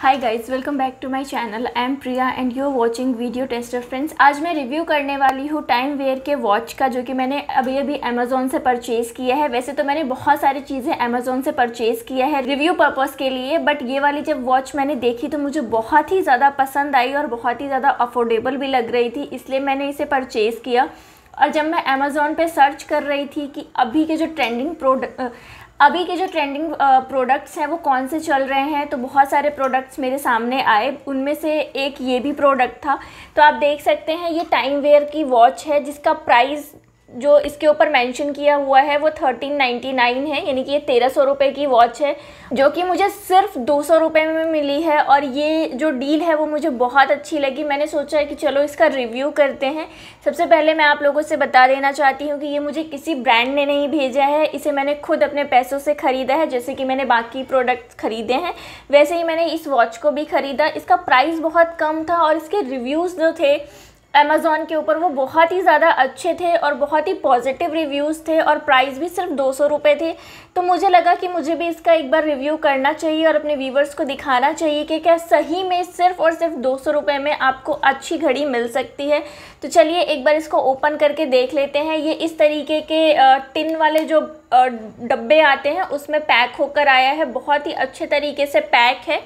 hi guys welcome back to my channel I am Priya and you are watching video tester friends आज मैं review करने वाली हूँ time where के watch का जो कि मैंने अभी अभी अमेजोन से परचेज़ किया है वैसे तो मैंने बहुत सारी चीज़ें अमेजोन से परचेज़ किया है रिव्यू पर्पज़ के लिए बट ये वाली जब वॉच मैंने देखी तो मुझे बहुत ही ज़्यादा पसंद आई और बहुत ही ज़्यादा अफोर्डेबल भी लग रही थी इसलिए मैंने इसे परचेज़ किया और जब मैं अमेज़ोन पे सर्च कर रही थी कि अभी के जो ट्रेंडिंग प्रोडक्ट अभी के जो ट्रेंडिंग प्रोडक्ट्स हैं वो कौन से चल रहे हैं तो बहुत सारे प्रोडक्ट्स मेरे सामने आए उनमें से एक ये भी प्रोडक्ट था तो आप देख सकते हैं ये टाइम वेयर की वॉच है जिसका प्राइस जो इसके ऊपर मेंशन किया हुआ है वो थर्टीन नाइन्टी नाइन है यानी कि ये तेरह सौ रुपये की वॉच है जो कि मुझे सिर्फ दो सौ रुपये में मिली है और ये जो डील है वो मुझे बहुत अच्छी लगी मैंने सोचा है कि चलो इसका रिव्यू करते हैं सबसे पहले मैं आप लोगों से बता देना चाहती हूँ कि ये मुझे किसी ब्रांड ने नहीं भेजा है इसे मैंने खुद अपने पैसों से ख़रीदा है जैसे कि मैंने बाकी प्रोडक्ट्स ख़रीदे हैं वैसे ही मैंने इस वॉच को भी ख़रीदा इसका प्राइस बहुत कम था और इसके रिव्यूज़ जो थे अमेज़ोन के ऊपर वो बहुत ही ज़्यादा अच्छे थे और बहुत ही पॉजिटिव रिव्यूज़ थे और प्राइस भी सिर्फ दो सौ रुपये थे तो मुझे लगा कि मुझे भी इसका एक बार रिव्यू करना चाहिए और अपने व्यूवर्स को दिखाना चाहिए कि क्या सही में सिर्फ और सिर्फ दो सौ रुपये में आपको अच्छी घड़ी मिल सकती है तो चलिए एक बार इसको ओपन करके देख लेते हैं ये इस तरीके के टिन वाले जो डब्बे आते हैं उसमें पैक होकर आया है बहुत ही अच्छे तरीके से पैक है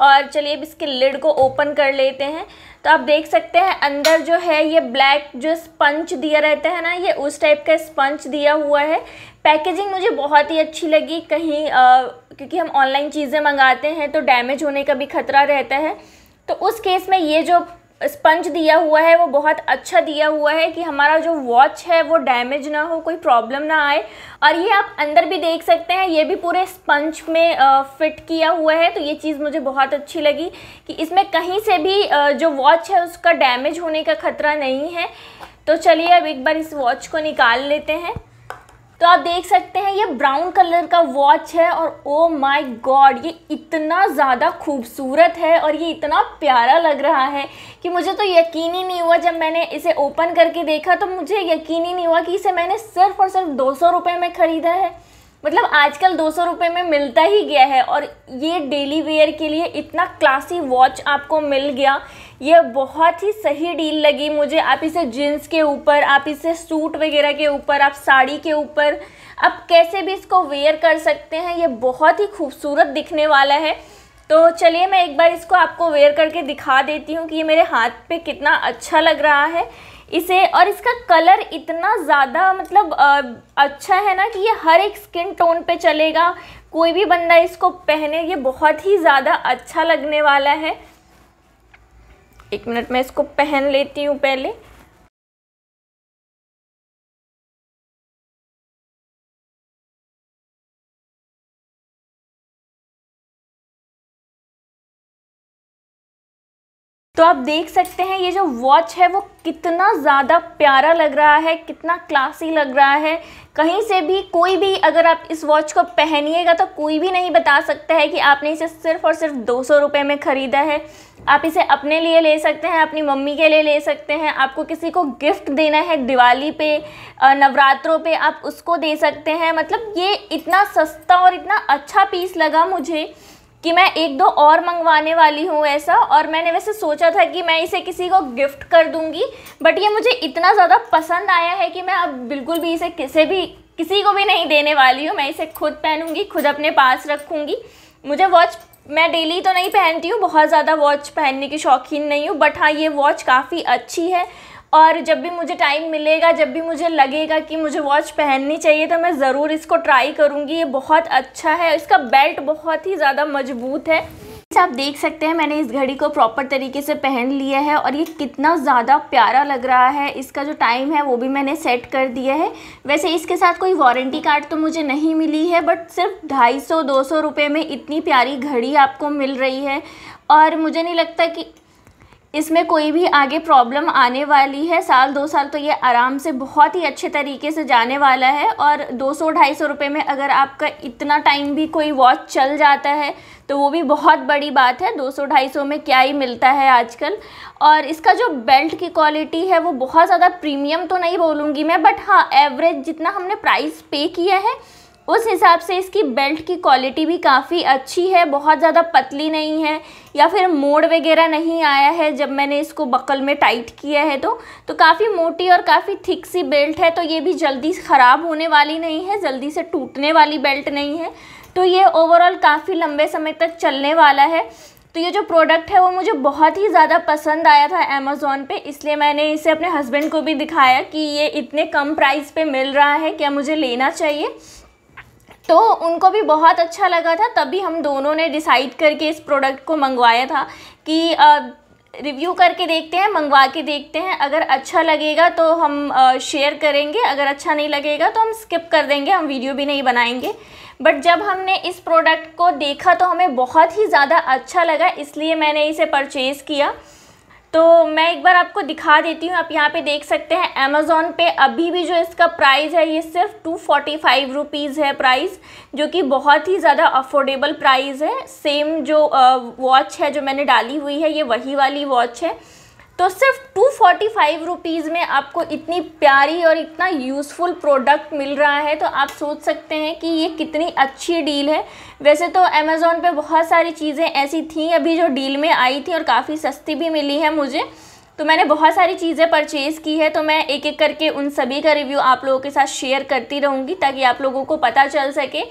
और चलिए अब इसके लिड को ओपन कर लेते हैं तो आप देख सकते हैं अंदर जो है ये ब्लैक जो स्पंच दिया रहता है ना ये उस टाइप का स्पंच दिया हुआ है पैकेजिंग मुझे बहुत ही अच्छी लगी कहीं आ, क्योंकि हम ऑनलाइन चीज़ें मंगाते हैं तो डैमेज होने का भी खतरा रहता है तो उस केस में ये जो स्पंज दिया हुआ है वो बहुत अच्छा दिया हुआ है कि हमारा जो वॉच है वो डैमेज ना हो कोई प्रॉब्लम ना आए और ये आप अंदर भी देख सकते हैं ये भी पूरे स्पंज में फिट किया हुआ है तो ये चीज़ मुझे बहुत अच्छी लगी कि इसमें कहीं से भी जो वॉच है उसका डैमेज होने का खतरा नहीं है तो चलिए अब एक बार इस वॉच को निकाल लेते हैं तो आप देख सकते हैं ये ब्राउन कलर का वॉच है और ओ माय गॉड ये इतना ज़्यादा खूबसूरत है और ये इतना प्यारा लग रहा है कि मुझे तो यकीन ही नहीं हुआ जब मैंने इसे ओपन करके देखा तो मुझे यकीन ही नहीं हुआ कि इसे मैंने सिर्फ और सिर्फ दो सौ में ख़रीदा है मतलब आजकल दो सौ रुपये में मिलता ही गया है और ये डेली वेयर के लिए इतना क्लासी वॉच आपको मिल गया ये बहुत ही सही डील लगी मुझे आप इसे जीन्स के ऊपर आप इसे सूट वगैरह के ऊपर आप साड़ी के ऊपर आप कैसे भी इसको वेयर कर सकते हैं ये बहुत ही खूबसूरत दिखने वाला है तो चलिए मैं एक बार इसको आपको वेयर करके दिखा देती हूँ कि ये मेरे हाथ पे कितना अच्छा लग रहा है इसे और इसका कलर इतना ज़्यादा मतलब अच्छा है ना कि ये हर एक स्किन टोन पे चलेगा कोई भी बंदा इसको पहने ये बहुत ही ज़्यादा अच्छा लगने वाला है एक मिनट मैं इसको पहन लेती हूँ पहले तो आप देख सकते हैं ये जो वॉच है वो कितना ज़्यादा प्यारा लग रहा है कितना क्लासी लग रहा है कहीं से भी कोई भी अगर आप इस वॉच को पहनिएगा तो कोई भी नहीं बता सकता है कि आपने इसे सिर्फ और सिर्फ दो सौ रुपये में ख़रीदा है आप इसे अपने लिए ले सकते हैं अपनी मम्मी के लिए ले सकते हैं आपको किसी को गिफ्ट देना है दिवाली पे नवरात्रों पे आप उसको दे सकते हैं मतलब ये इतना सस्ता और इतना अच्छा पीस लगा मुझे कि मैं एक दो और मंगवाने वाली हूँ ऐसा और मैंने वैसे सोचा था कि मैं इसे किसी को गिफ्ट कर दूँगी बट ये मुझे इतना ज़्यादा पसंद आया है कि मैं अब बिल्कुल भी इसे किसी भी किसी को भी नहीं देने वाली हूँ मैं इसे खुद पहनूँगी खुद अपने पास रखूँगी मुझे वॉच मैं डेली तो नहीं पहनती हूँ बहुत ज़्यादा वॉच पहनने की शौकीन नहीं हूँ बट हाँ ये वॉच काफ़ी अच्छी है और जब भी मुझे टाइम मिलेगा जब भी मुझे लगेगा कि मुझे वॉच पहननी चाहिए तो मैं ज़रूर इसको ट्राई करूँगी ये बहुत अच्छा है इसका बेल्ट बहुत ही ज़्यादा मजबूत है आप देख सकते हैं मैंने इस घड़ी को प्रॉपर तरीके से पहन लिया है और ये कितना ज़्यादा प्यारा लग रहा है इसका जो टाइम है वो भी मैंने सेट कर दिया है वैसे इसके साथ कोई वारंटी कार्ड तो मुझे नहीं मिली है बट सिर्फ ढाई सौ दो सौ रुपये में इतनी प्यारी घड़ी आपको मिल रही है और मुझे नहीं लगता कि इसमें कोई भी आगे प्रॉब्लम आने वाली है साल दो साल तो ये आराम से बहुत ही अच्छे तरीके से जाने वाला है और दो सौ ढाई सौ रुपये में अगर आपका इतना टाइम भी कोई वॉच चल जाता है तो वो भी बहुत बड़ी बात है दो सौ ढाई सौ में क्या ही मिलता है आजकल और इसका जो बेल्ट की क्वालिटी है वो बहुत ज़्यादा प्रीमियम तो नहीं बोलूँगी मैं बट हाँ एवरेज जितना हमने प्राइस पे किया है उस हिसाब से इसकी बेल्ट की क्वालिटी भी काफ़ी अच्छी है बहुत ज़्यादा पतली नहीं है या फिर मोड़ वगैरह नहीं आया है जब मैंने इसको बकल में टाइट किया है तो तो काफ़ी मोटी और काफ़ी थिक सी बेल्ट है तो ये भी जल्दी ख़राब होने वाली नहीं है जल्दी से टूटने वाली बेल्ट नहीं है तो ये ओवरऑल काफ़ी लंबे समय तक चलने वाला है तो ये जो प्रोडक्ट है वो मुझे बहुत ही ज़्यादा पसंद आया था अमेज़ोन पे इसलिए मैंने इसे अपने हस्बैंड को भी दिखाया कि ये इतने कम प्राइस पे मिल रहा है क्या मुझे लेना चाहिए तो उनको भी बहुत अच्छा लगा था तभी हम दोनों ने डिसाइड करके इस प्रोडक्ट को मंगवाया था कि रिव्यू करके देखते हैं मंगवा के देखते हैं अगर अच्छा लगेगा तो हम शेयर करेंगे अगर अच्छा नहीं लगेगा तो हम स्किप कर देंगे हम वीडियो भी नहीं बनाएंगे बट जब हमने इस प्रोडक्ट को देखा तो हमें बहुत ही ज़्यादा अच्छा लगा इसलिए मैंने इसे परचेज़ किया तो मैं एक बार आपको दिखा देती हूँ आप यहाँ पे देख सकते हैं अमेज़ोन पे अभी भी जो इसका प्राइस है ये सिर्फ टू फोर्टी फाइव रुपीज़ है प्राइस जो कि बहुत ही ज़्यादा अफोर्डेबल प्राइस है सेम जो वॉच है जो मैंने डाली हुई है ये वही वाली वॉच है तो सिर्फ टू फोर्टी फाइव रुपीज़ में आपको इतनी प्यारी और इतना यूज़फुल प्रोडक्ट मिल रहा है तो आप सोच सकते हैं कि ये कितनी अच्छी डील है वैसे तो अमेज़ोन पे बहुत सारी चीज़ें ऐसी थी अभी जो डील में आई थी और काफ़ी सस्ती भी मिली है मुझे तो मैंने बहुत सारी चीज़ें परचेज़ की है तो मैं एक एक करके उन सभी का रिव्यू आप लोगों के साथ शेयर करती रहूँगी ताकि आप लोगों को पता चल सके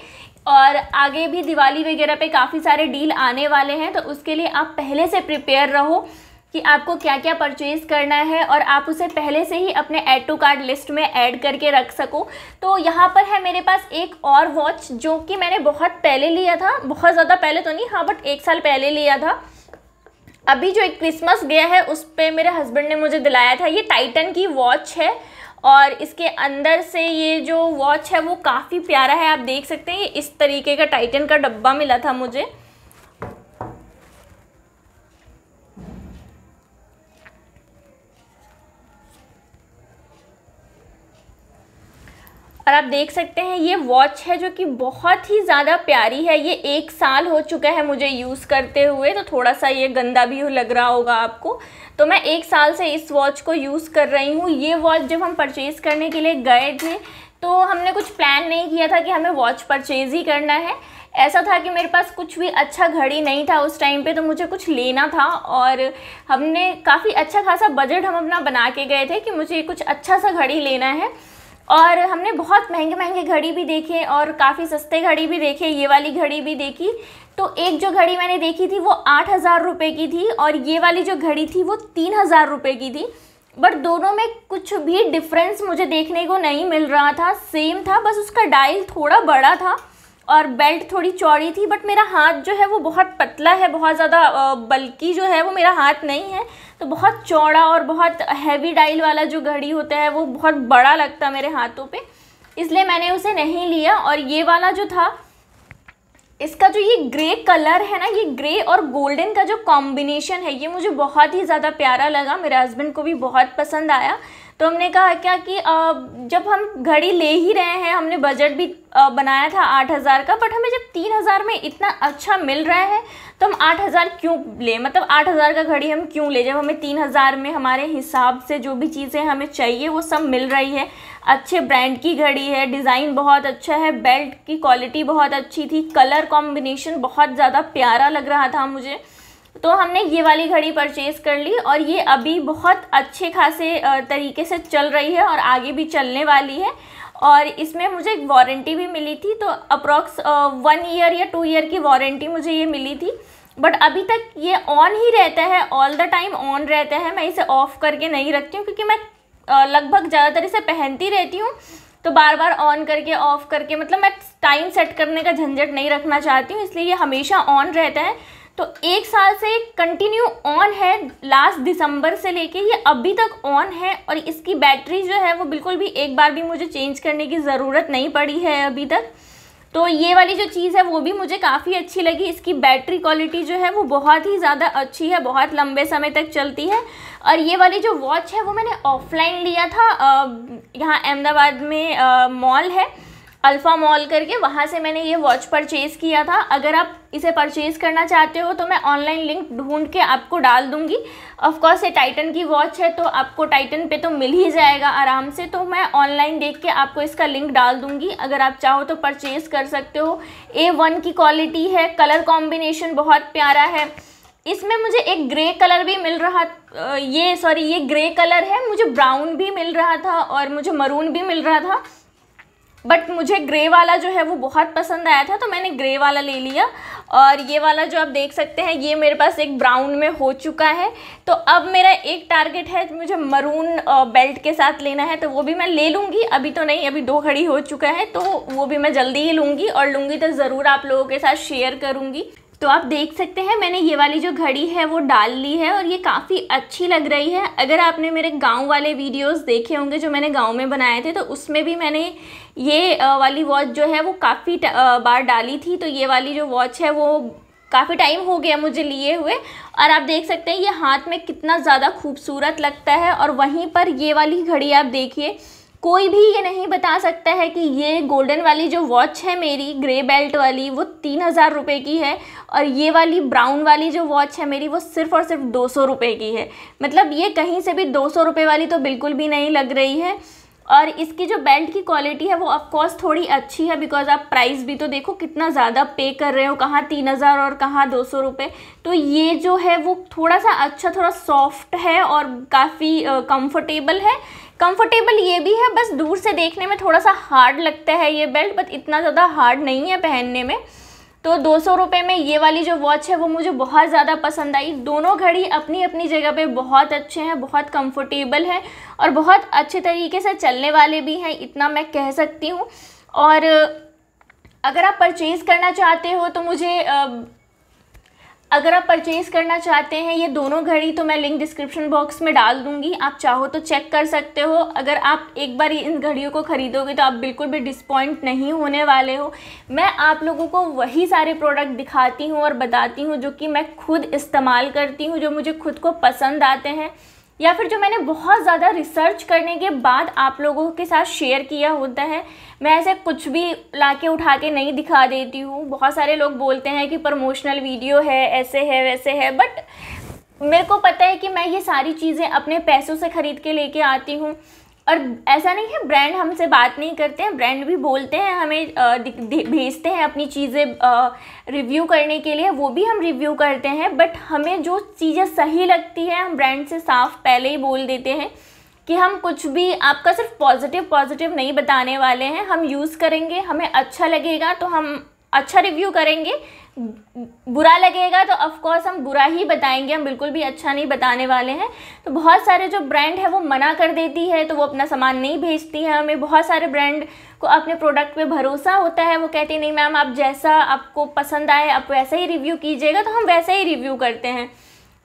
और आगे भी दिवाली वगैरह पे काफ़ी सारे डील आने वाले हैं तो उसके लिए आप पहले से प्रिपेयर रहो कि आपको क्या क्या परचेज़ करना है और आप उसे पहले से ही अपने ऐड टू कार्ड लिस्ट में ऐड करके रख सको तो यहाँ पर है मेरे पास एक और वॉच जो कि मैंने बहुत पहले लिया था बहुत ज़्यादा पहले तो नहीं हाँ बट एक साल पहले लिया था अभी जो एक क्रिसमस गया है उस पर मेरे हस्बैंड ने मुझे दिलाया था ये टाइटन की वॉच है और इसके अंदर से ये जो वॉच है वो काफ़ी प्यारा है आप देख सकते हैं ये इस तरीके का टाइटन का डब्बा मिला था मुझे और आप देख सकते हैं ये वॉच है जो कि बहुत ही ज़्यादा प्यारी है ये एक साल हो चुका है मुझे यूज़ करते हुए तो थोड़ा सा ये गंदा भी लग रहा होगा आपको तो मैं एक साल से इस वॉच को यूज़ कर रही हूँ ये वॉच जब हम परचेज़ करने के लिए गए थे तो हमने कुछ प्लान नहीं किया था कि हमें वॉच परचेज़ ही करना है ऐसा था कि मेरे पास कुछ भी अच्छा घड़ी नहीं था उस टाइम पे तो मुझे कुछ लेना था और हमने काफ़ी अच्छा खासा बजट हम अपना बना के गए थे कि मुझे कुछ अच्छा सा घड़ी लेना है और हमने बहुत महंगे महंगे घड़ी भी देखे और काफ़ी सस्ते घड़ी भी देखे ये वाली घड़ी भी देखी तो एक जो घड़ी मैंने देखी थी वो आठ हज़ार रुपये की थी और ये वाली जो घड़ी थी वो तीन हज़ार रुपये की थी बट दोनों में कुछ भी डिफरेंस मुझे देखने को नहीं मिल रहा था सेम था बस उसका डायल थोड़ा बड़ा था और बेल्ट थोड़ी चौड़ी थी बट मेरा हाथ जो है वो बहुत पतला है बहुत ज़्यादा बल्कि जो है वो मेरा हाथ नहीं है तो बहुत चौड़ा और बहुत हैवी डाइल वाला जो घड़ी होता है वो बहुत बड़ा लगता मेरे हाथों पर इसलिए मैंने उसे नहीं लिया और ये वाला जो था इसका जो ये ग्रे कलर है ना ये ग्रे और गोल्डन का जो कॉम्बिनेशन है ये मुझे बहुत ही ज़्यादा प्यारा लगा मेरे हस्बैंड को भी बहुत पसंद आया तो हमने कहा क्या कि जब हम घड़ी ले ही रहे हैं हमने बजट भी बनाया था आठ हज़ार का बट हमें जब तीन हज़ार में इतना अच्छा मिल रहा है तो हम आठ हज़ार क्यों लें मतलब आठ हज़ार का घड़ी हम क्यों ले जब हमें तीन हज़ार में हमारे हिसाब से जो भी चीज़ें हमें चाहिए वो सब मिल रही है अच्छे ब्रांड की घड़ी है डिज़ाइन बहुत अच्छा है बेल्ट की क्वालिटी बहुत अच्छी थी कलर कॉम्बिनेशन बहुत ज़्यादा प्यारा लग रहा था मुझे तो हमने ये वाली घड़ी परचेज़ कर ली और ये अभी बहुत अच्छे खासे तरीके से चल रही है और आगे भी चलने वाली है और इसमें मुझे एक वारंटी भी मिली थी तो अप्रॉक्स वन ईयर या टू ईयर की वारंटी मुझे ये मिली थी बट अभी तक ये ऑन ही रहता है ऑल द टाइम ऑन रहता है मैं इसे ऑफ़ करके नहीं रखती हूँ क्योंकि मैं लगभग ज़्यादातर इसे पहनती रहती हूँ तो बार बार ऑन करके ऑफ़ करके मतलब मैं टाइम सेट करने का झंझट नहीं रखना चाहती हूँ इसलिए ये हमेशा ऑन रहता है तो एक साल से कंटिन्यू ऑन है लास्ट दिसंबर से लेके ये अभी तक ऑन है और इसकी बैटरी जो है वो बिल्कुल भी एक बार भी मुझे चेंज करने की ज़रूरत नहीं पड़ी है अभी तक तो ये वाली जो चीज़ है वो भी मुझे काफ़ी अच्छी लगी इसकी बैटरी क्वालिटी जो है वो बहुत ही ज़्यादा अच्छी है बहुत लंबे समय तक चलती है और ये वाली जो वॉच है वो मैंने ऑफलाइन लिया था यहाँ अहमदाबाद में मॉल है अल्फ़ा मॉल करके वहाँ से मैंने ये वॉच परचेज़ किया था अगर आप इसे परचेज़ करना चाहते हो तो मैं ऑनलाइन लिंक ढूंढ के आपको डाल दूँगी ऑफकोर्स ये टाइटन की वॉच है तो आपको टाइटन पे तो मिल ही जाएगा आराम से तो मैं ऑनलाइन देख के आपको इसका लिंक डाल दूँगी अगर आप चाहो तो परचेज़ कर सकते हो ए वन की क्वालिटी है कलर कॉम्बिनेशन बहुत प्यारा है इसमें मुझे एक ग्रे कलर भी मिल रहा ये सॉरी ये ग्रे कलर है मुझे ब्राउन भी मिल रहा था और मुझे मरून भी मिल रहा था बट मुझे ग्रे वाला जो है वो बहुत पसंद आया था तो मैंने ग्रे वाला ले लिया और ये वाला जो आप देख सकते हैं ये मेरे पास एक ब्राउन में हो चुका है तो अब मेरा एक टारगेट है मुझे मरून बेल्ट के साथ लेना है तो वो भी मैं ले लूँगी अभी तो नहीं अभी दो घड़ी हो चुका है तो वो भी मैं जल्दी ही लूँगी और लूँगी तो ज़रूर आप लोगों के साथ शेयर करूँगी तो आप देख सकते हैं मैंने ये वाली जो घड़ी है वो डाल ली है और ये काफ़ी अच्छी लग रही है अगर आपने मेरे गांव वाले वीडियोस देखे होंगे जो मैंने गांव में बनाए थे तो उसमें भी मैंने ये वाली वॉच जो है वो काफ़ी बार डाली थी तो ये वाली जो वॉच है वो काफ़ी टाइम हो गया मुझे लिए हुए और आप देख सकते हैं ये हाथ में कितना ज़्यादा खूबसूरत लगता है और वहीं पर ये वाली घड़ी आप देखिए कोई भी ये नहीं बता सकता है कि ये गोल्डन वाली जो वॉच है मेरी ग्रे बेल्ट वाली वो तीन हज़ार रुपये की है और ये वाली ब्राउन वाली जो वॉच है मेरी वो सिर्फ़ और सिर्फ दो सौ रुपये की है मतलब ये कहीं से भी दो सौ रुपये वाली तो बिल्कुल भी नहीं लग रही है और इसकी जो बेल्ट की क्वालिटी है वो ऑफकोर्स थोड़ी अच्छी है बिकॉज आप प्राइस भी तो देखो कितना ज़्यादा पे कर रहे हो कहाँ तीन हज़ार और कहाँ दो सौ रुपये तो ये जो है वो थोड़ा सा अच्छा थोड़ा सॉफ्ट है और काफ़ी कंफर्टेबल है कंफर्टेबल ये भी है बस दूर से देखने में थोड़ा सा हार्ड लगता है ये बेल्ट बट इतना ज़्यादा हार्ड नहीं है पहनने में तो दो सौ रुपये में ये वाली जो वॉच है वो मुझे बहुत ज़्यादा पसंद आई दोनों घड़ी अपनी अपनी जगह पे बहुत अच्छे हैं बहुत कंफर्टेबल हैं और बहुत अच्छे तरीके से चलने वाले भी हैं इतना मैं कह सकती हूँ और अगर आप परचेज़ करना चाहते हो तो मुझे अगर आप परचेज़ करना चाहते हैं ये दोनों घड़ी तो मैं लिंक डिस्क्रिप्शन बॉक्स में डाल दूंगी आप चाहो तो चेक कर सकते हो अगर आप एक बार इन घड़ियों को ख़रीदोगे तो आप बिल्कुल भी डिसपॉइंट नहीं होने वाले हो मैं आप लोगों को वही सारे प्रोडक्ट दिखाती हूँ और बताती हूँ जो कि मैं खुद इस्तेमाल करती हूँ जो मुझे खुद को पसंद आते हैं या फिर जो मैंने बहुत ज़्यादा रिसर्च करने के बाद आप लोगों के साथ शेयर किया होता है मैं ऐसे कुछ भी ला के उठा के नहीं दिखा देती हूँ बहुत सारे लोग बोलते हैं कि प्रमोशनल वीडियो है ऐसे है वैसे है बट मेरे को पता है कि मैं ये सारी चीज़ें अपने पैसों से ख़रीद के लेके आती हूँ और ऐसा नहीं है ब्रांड हमसे बात नहीं करते हैं ब्रांड भी बोलते हैं हमें भेजते हैं अपनी चीज़ें रिव्यू करने के लिए वो भी हम रिव्यू करते हैं बट हमें जो चीज़ें सही लगती है हम ब्रांड से साफ पहले ही बोल देते हैं कि हम कुछ भी आपका सिर्फ पॉजिटिव पॉजिटिव नहीं बताने वाले हैं हम यूज़ करेंगे हमें अच्छा लगेगा तो हम अच्छा रिव्यू करेंगे बुरा लगेगा तो ऑफ़ कोर्स हम बुरा ही बताएंगे हम बिल्कुल भी अच्छा नहीं बताने वाले हैं तो बहुत सारे जो ब्रांड है वो मना कर देती है तो वो अपना सामान नहीं भेजती है हमें बहुत सारे ब्रांड को अपने प्रोडक्ट पे भरोसा होता है वो कहती है नहीं मैम आप जैसा आपको पसंद आए आप वैसा ही रिव्यू कीजिएगा तो हम वैसा ही रिव्यू करते हैं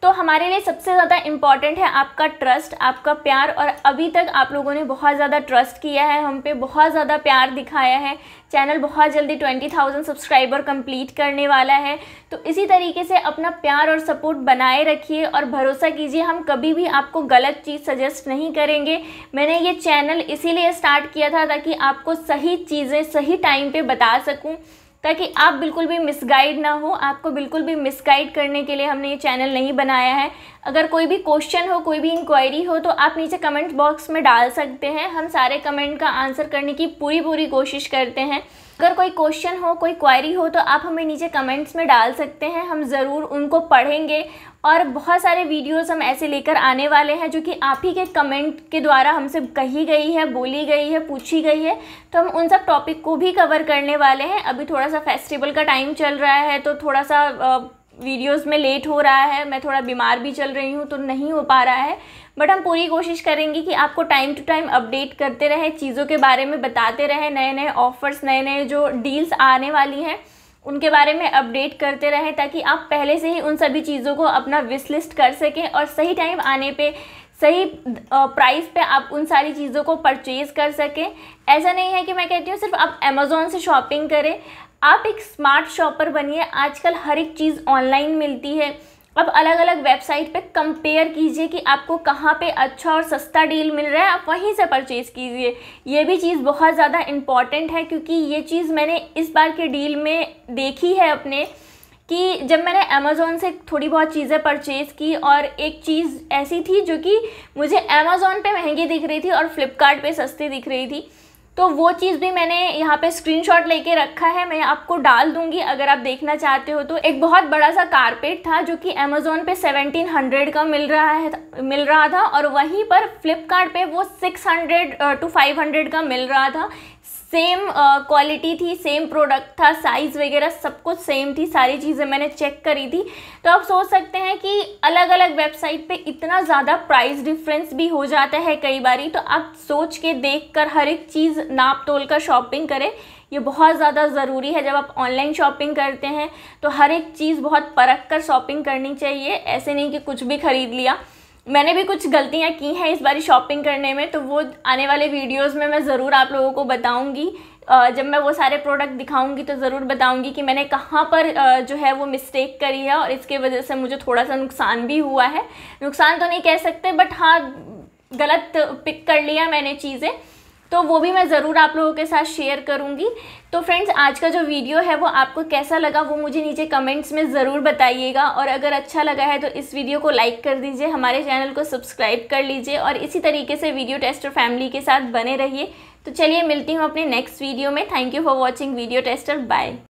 तो हमारे लिए सबसे ज़्यादा इम्पॉर्टेंट है आपका ट्रस्ट आपका प्यार और अभी तक आप लोगों ने बहुत ज़्यादा ट्रस्ट किया है हम पे बहुत ज़्यादा प्यार दिखाया है चैनल बहुत जल्दी ट्वेंटी थाउजेंड सब्सक्राइबर कंप्लीट करने वाला है तो इसी तरीके से अपना प्यार और सपोर्ट बनाए रखिए और भरोसा कीजिए हम कभी भी आपको गलत चीज़ सजेस्ट नहीं करेंगे मैंने ये चैनल इसीलिए स्टार्ट किया था ताकि आपको सही चीज़ें सही टाइम पर बता सकूँ ताकि आप बिल्कुल भी मिसगाइड ना हो आपको बिल्कुल भी मिसगाइड करने के लिए हमने ये चैनल नहीं बनाया है अगर कोई भी क्वेश्चन हो कोई भी इंक्वायरी हो तो आप नीचे कमेंट बॉक्स में डाल सकते हैं हम सारे कमेंट का आंसर करने की पूरी पूरी कोशिश करते हैं अगर कोई क्वेश्चन हो कोई क्वायरी हो तो आप हमें नीचे कमेंट्स में डाल सकते हैं हम ज़रूर उनको पढ़ेंगे और बहुत सारे वीडियोस हम ऐसे लेकर आने वाले हैं जो कि आप ही के कमेंट के द्वारा हमसे कही गई है बोली गई है पूछी गई है तो हम उन सब टॉपिक को भी कवर करने वाले हैं अभी थोड़ा सा फेस्टिवल का टाइम चल रहा है तो थोड़ा सा वीडियोस में लेट हो रहा है मैं थोड़ा बीमार भी चल रही हूँ तो नहीं हो पा रहा है बट हम पूरी कोशिश करेंगे कि आपको टाइम टू टाइम अपडेट करते रहें चीज़ों के बारे में बताते रहें नए नए ऑफ़र्स नए नए जो डील्स आने वाली हैं उनके बारे में अपडेट करते रहें ताकि आप पहले से ही उन सभी चीज़ों को अपना विश लिस्ट कर सकें और सही टाइम आने पे सही प्राइस पे आप उन सारी चीज़ों को परचेज कर सकें ऐसा नहीं है कि मैं कहती हूँ सिर्फ आप अमेज़ोन से शॉपिंग करें आप एक स्मार्ट शॉपर बनिए आजकल हर एक चीज़ ऑनलाइन मिलती है अब अलग अलग वेबसाइट पे कंपेयर कीजिए कि आपको कहाँ पे अच्छा और सस्ता डील मिल रहा है आप वहीं से परचेज़ कीजिए ये भी चीज़ बहुत ज़्यादा इम्पॉर्टेंट है क्योंकि ये चीज़ मैंने इस बार के डील में देखी है अपने कि जब मैंने अमेज़ोन से थोड़ी बहुत चीज़ें परचेज़ की और एक चीज़ ऐसी थी जो कि मुझे अमेज़ोन पे महंगी दिख रही थी और फ्लिपकार्ट सस्ती दिख रही थी तो वो चीज़ भी मैंने यहाँ पे स्क्रीनशॉट लेके रखा है मैं आपको डाल दूंगी अगर आप देखना चाहते हो तो एक बहुत बड़ा सा कारपेट था जो कि अमेजोन पे 1700 का मिल रहा है मिल रहा था और वहीं पर फ्लिपकार्ट वो 600 टू 500 का मिल रहा था सेम क्वालिटी uh, थी सेम प्रोडक्ट था साइज़ वगैरह सब कुछ सेम थी सारी चीज़ें मैंने चेक करी थी तो आप सोच सकते हैं कि अलग अलग वेबसाइट पे इतना ज़्यादा प्राइस डिफरेंस भी हो जाता है कई बारी तो आप सोच के देख कर हर एक चीज़ नाप तोल कर शॉपिंग करें ये बहुत ज़्यादा ज़रूरी है जब आप ऑनलाइन शॉपिंग करते हैं तो हर एक चीज़ बहुत परख कर शॉपिंग करनी चाहिए ऐसे नहीं कि कुछ भी ख़रीद लिया मैंने भी कुछ गलतियाँ की हैं इस बारी शॉपिंग करने में तो वो आने वाले वीडियोज़ में मैं ज़रूर आप लोगों को बताऊँगी जब मैं वो सारे प्रोडक्ट दिखाऊंगी तो ज़रूर बताऊंगी कि मैंने कहाँ पर जो है वो मिस्टेक करी है और इसके वजह से मुझे थोड़ा सा नुकसान भी हुआ है नुकसान तो नहीं कह सकते बट हाँ गलत पिक कर लिया मैंने चीज़ें तो वो भी मैं ज़रूर आप लोगों के साथ शेयर करूँगी तो फ्रेंड्स आज का जो वीडियो है वो आपको कैसा लगा वो मुझे नीचे कमेंट्स में ज़रूर बताइएगा और अगर अच्छा लगा है तो इस वीडियो को लाइक कर दीजिए हमारे चैनल को सब्सक्राइब कर लीजिए और इसी तरीके से वीडियो टेस्टर फैमिली के साथ बने रहिए तो चलिए मिलती हूँ अपने नेक्स्ट वीडियो में thank you for watching video tester bye